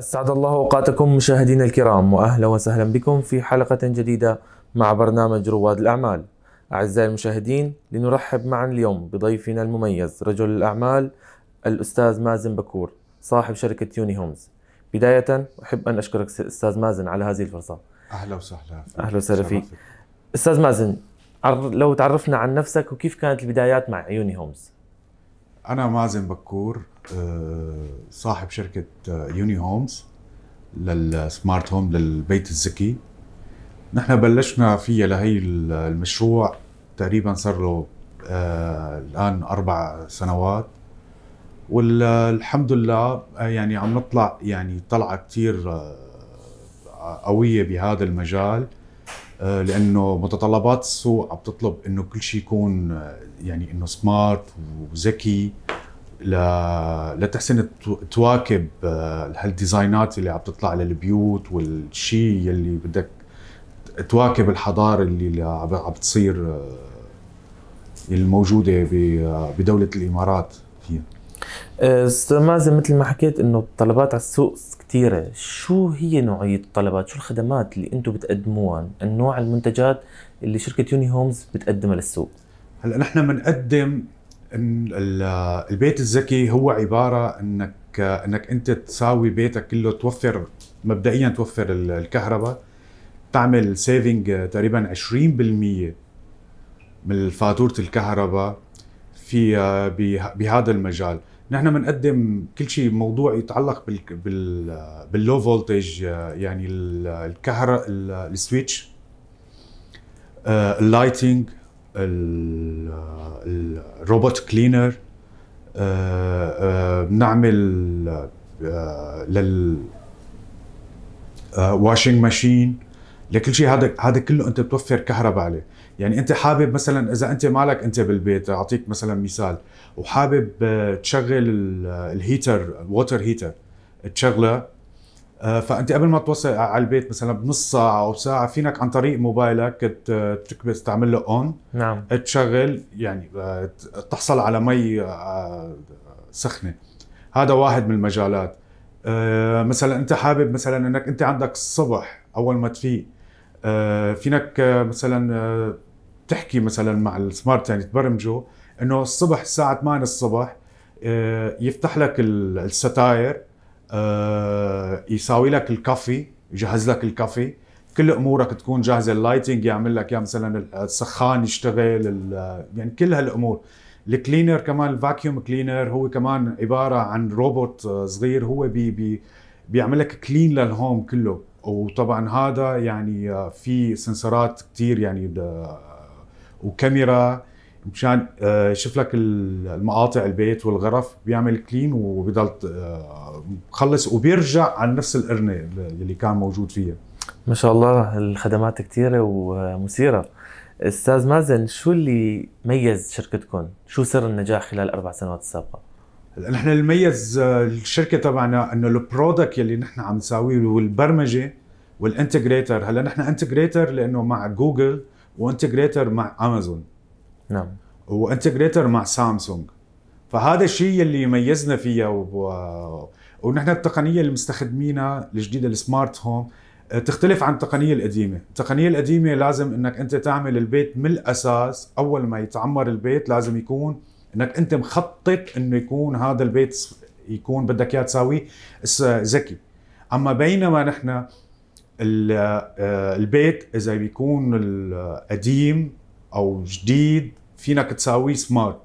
أسعد الله أوقاتكم مشاهدينا الكرام وأهلا وسهلا بكم في حلقة جديدة مع برنامج رواد الأعمال أعزائي المشاهدين لنرحب معا اليوم بضيفنا المميز رجل الأعمال الأستاذ مازن بكور صاحب شركة يوني هومز بداية أحب أن أشكرك أستاذ مازن على هذه الفرصة أهلا وسهلا فيك أهلا وسهلا فيك أستاذ مازن لو تعرفنا عن نفسك وكيف كانت البدايات مع يوني هومز أنا مازن بكور آه، صاحب شركه يوني آه، هومز للسمارت هوم للبيت الذكي نحن بلشنا فيها لهي المشروع تقريبا صار له آه، الان اربع سنوات والحمد لله يعني عم نطلع يعني طلعه كثير قويه بهذا المجال لانه متطلبات السوق عم تطلب انه كل شيء يكون يعني انه سمارت وذكي لتحسن تواكب هالديزاينات آه، اللي عم تطلع للبيوت والشيء اللي بدك تواكب الحضاره اللي عم بتصير آه، الموجوده آه، بدوله الامارات فيها استاذ مازن مثل ما حكيت انه الطلبات على السوق كثيره، شو هي نوعيه الطلبات؟ شو الخدمات اللي انتم بتقدموها؟ انواع المنتجات اللي شركه يوني هومز بتقدمها للسوق؟ هلا نحن بنقدم البيت الذكي هو عباره انك انك انت تساوي بيتك كله توفر مبدئيا توفر الكهرباء تعمل سيفنج تقريبا 20% من فاتوره الكهرباء في بهذا المجال نحن بنقدم كل شيء موضوع يتعلق بال بال باللو فولتج يعني الكهرباء السويتش آه، اللايتنج الروبوت كلينر آه، آه، بنعمل آه، لل واشنج ماشين لكل شيء هذا هذا كله انت بتوفر كهرباء عليه يعني انت حابب مثلا اذا انت مالك انت بالبيت اعطيك مثلا مثال وحابب تشغل الهيتر الووتر هيتر تشغله آه، فانت قبل ما توصل على البيت مثلا بنص ساعه او ساعه فينك عن طريق موبايلك تكبس تعمل له اون نعم تشغل يعني آه، تحصل على مي آه، سخنه هذا واحد من المجالات مثلا انت حابب مثلا انك انت عندك الصبح اول ما تفيق فينك مثلا تحكي مثلا مع السمارت يعني تبرمجه انه الصبح الساعه 8 الصبح يفتح لك الستاير آه، يساوي لك الكافي يجهز لك الكافي كل امورك تكون جاهزه اللايتنج يعمل لك يا مثلا السخان يشتغل يعني كل هالامور الكلينر كمان الفاكيوم كلينر هو كمان عباره عن روبوت آه، صغير هو بي بي بيعمل لك كلين للهوم كله وطبعا هذا يعني آه، في سنسرات كثير يعني وكاميرا مشان آه، يشوف لك المقاطع البيت والغرف بيعمل كلين وبضل آه، مخلص وبيرجع عن نفس القرنه اللي كان موجود فيها ما شاء الله الخدمات كثيره ومثيره استاذ مازن شو اللي ميز شركتكم شو سر النجاح خلال الاربع سنوات السابقه نحن الميز آه، الشركه تبعنا انه البرودكت اللي نحن عم نساويه والبرمجه والانتجريتر هلا نحن انتجريتر لانه مع جوجل وانتجريتر مع امازون نعم وانتجريتر مع سامسونج فهذا الشيء اللي يميزنا فيها و... ونحن التقنيه اللي مستخدمينها الجديده السمارت هوم آه، تختلف عن التقنيه القديمه، التقنيه القديمه لازم انك انت تعمل البيت من الاساس اول ما يتعمر البيت لازم يكون انك انت مخطط انه يكون هذا البيت يكون بدك اياه تساويه ذكي. اما بينما نحن آه، البيت اذا بيكون قديم او جديد فينك تساويه سمارت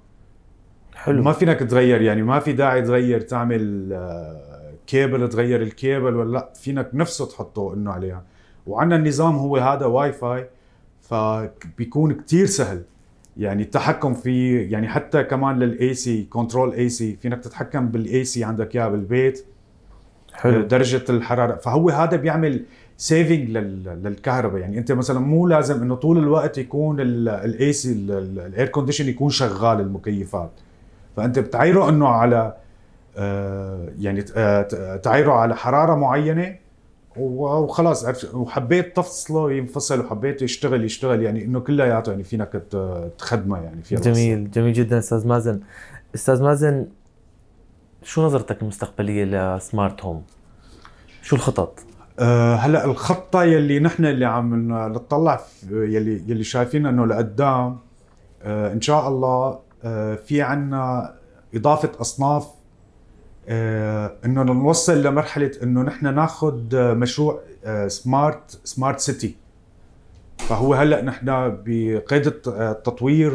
حلو ما فينك تغير يعني ما في داعي تغير تعمل كيبل آه، تغير الكيبل ولا لا فينك نفسه تحطه انه عليها وعندنا النظام هو هذا واي فاي فبيكون كتير سهل يعني التحكم فيه يعني حتى كمان للاي سي كنترول اي سي فينك تتحكم بالاي سي عندك يا بالبيت حلو درجه الحراره فهو هذا بيعمل سيفنج للكهرباء يعني انت مثلا مو لازم انه طول الوقت يكون الاي سي الاير كونديشن يكون شغال المكيفات فانت بتعيره انه على آه، يعني آه، تعيره على حراره معينه وخلاص وحبيت تفصله ينفصل وحبيت يشتغل يشتغل يعني انه كلياته يعني فينك تخدمه يعني في جميل بس. جميل جدا استاذ مازن استاذ مازن شو نظرتك المستقبليه لسمارت هوم شو الخطط آه، هلا الخطه يلي نحن اللي عم نطلع يلي يلي شايفين انه لقدام آه، ان شاء الله آه، في عنا اضافه اصناف انه نوصل لمرحله انه نحن ناخذ مشروع سمارت سمارت سيتي فهو هلا نحن بقيد تطوير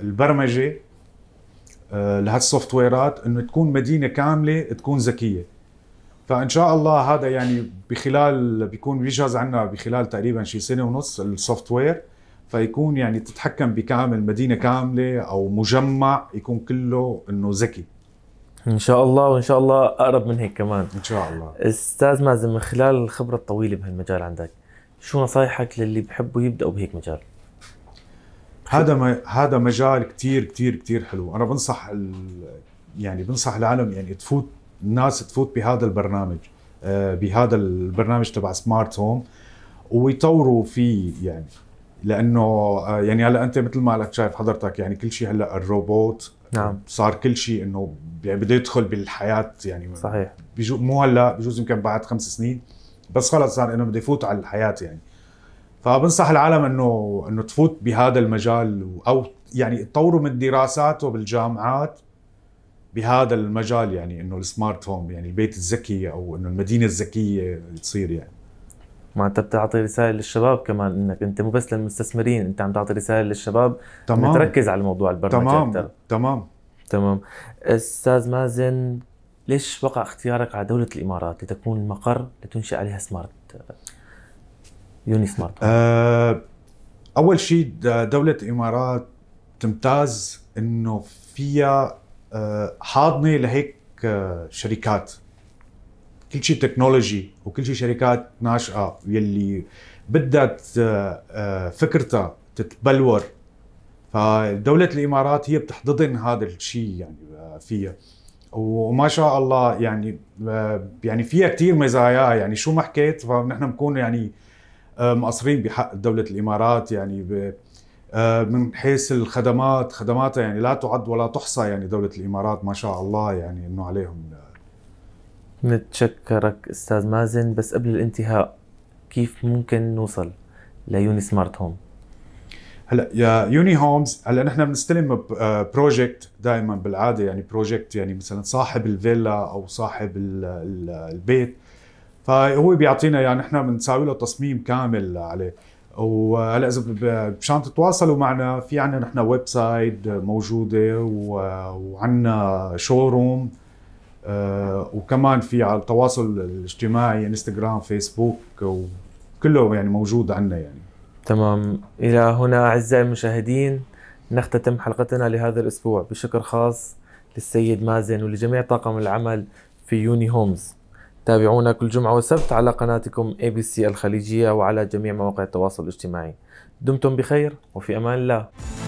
البرمجه لهالسوفت ويرات انه تكون مدينه كامله تكون ذكيه فان شاء الله هذا يعني بخلال بيكون بيجهز عنا بخلال تقريبا شي سنه ونص السوفت وير فيكون يعني تتحكم بكامل مدينه كامله او مجمع يكون كله انه ذكي ان شاء الله وان شاء الله اقرب من هيك كمان ان شاء الله استاذ مازن من خلال الخبره الطويله بهالمجال عندك شو نصايحك للي بحبوا يبداوا بهيك مجال هذا ما هذا مجال كثير كثير كثير حلو انا بنصح ال... يعني بنصح العالم يعني تفوت الناس تفوت بهذا البرنامج آه، بهذا البرنامج تبع سمارت هوم ويطوروا فيه يعني لانه آه، يعني هلا انت مثل ما لك شايف حضرتك يعني كل شيء هلا الروبوت نعم صار كل شيء انه يعني بده يدخل بالحياه يعني صحيح بيجو مو هلا بجوز يمكن بعد خمس سنين بس خلص صار انه بده يفوت على الحياه يعني فبنصح العالم انه انه تفوت بهذا المجال او يعني تطوروا من دراساته بالجامعات بهذا المجال يعني انه السمارت هوم يعني البيت الذكي او انه المدينه الذكيه تصير يعني ما انت بتعطي رساله للشباب كمان انك انت مو بس للمستثمرين انت عم تعطي رساله للشباب تمام تركز على موضوع البرمجه تمام أكثر. تمام تمام استاذ مازن ليش وقع اختيارك على دوله الامارات لتكون المقر لتنشئ عليها سمارت يوني سمارت آه، اول شيء دوله الامارات تمتاز انه فيها آه، حاضنه لهيك آه، شركات كل شيء تكنولوجي وكل شيء شركات ناشئه يلي بدها آه، فكرتها تتبلور فدولة الإمارات هي بتحتضن هذا الشيء يعني فيها وما شاء الله يعني يعني فيها كثير مزاياها يعني شو ما حكيت فنحن بنكون يعني مقصرين بحق دولة الإمارات يعني آه، من حيث الخدمات خدمات يعني لا تعد ولا تحصى يعني دولة الإمارات ما شاء الله يعني أنه عليهم نتشكرك أستاذ مازن بس قبل الانتهاء كيف ممكن نوصل ليوني سمارت هوم؟ هلا يا يوني هومز هلا نحن بنستلم بروجكت آه، دائما بالعاده يعني بروجكت يعني مثلا صاحب الفيلا او صاحب البيت فهو بيعطينا يعني نحن بنساوي له تصميم كامل عليه وهلا اذا مشان تتواصلوا معنا في عنا نحن ويب سايت موجوده وعنا شوروم آه، وكمان في على التواصل الاجتماعي انستغرام فيسبوك وكله يعني موجود عنا يعني تمام الى هنا اعزائي المشاهدين نختتم حلقتنا لهذا الاسبوع بشكر خاص للسيد مازن ولجميع طاقم العمل في يوني هومز تابعونا كل جمعة وسبت على قناتكم ABC الخليجية وعلى جميع مواقع التواصل الاجتماعي دمتم بخير وفي امان الله